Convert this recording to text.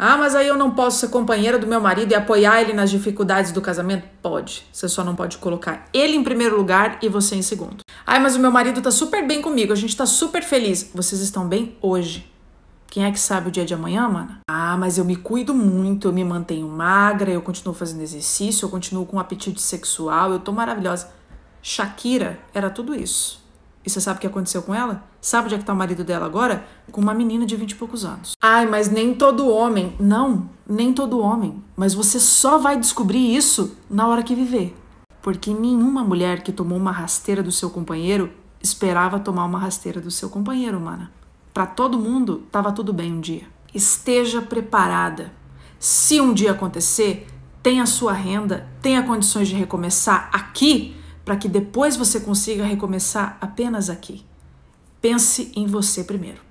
Ah, mas aí eu não posso ser companheira do meu marido e apoiar ele nas dificuldades do casamento? Pode. Você só não pode colocar ele em primeiro lugar e você em segundo. Ah, mas o meu marido tá super bem comigo, a gente tá super feliz. Vocês estão bem hoje. Quem é que sabe o dia de amanhã, mana? Ah, mas eu me cuido muito, eu me mantenho magra, eu continuo fazendo exercício, eu continuo com um apetite sexual, eu tô maravilhosa. Shakira era tudo isso. E você sabe o que aconteceu com ela? Sabe onde é que tá o marido dela agora? Com uma menina de vinte e poucos anos. Ai, mas nem todo homem. Não, nem todo homem. Mas você só vai descobrir isso na hora que viver. Porque nenhuma mulher que tomou uma rasteira do seu companheiro esperava tomar uma rasteira do seu companheiro, mana. Para todo mundo, tava tudo bem um dia. Esteja preparada. Se um dia acontecer, tenha sua renda, tenha condições de recomeçar aqui para que depois você consiga recomeçar apenas aqui. Pense em você primeiro.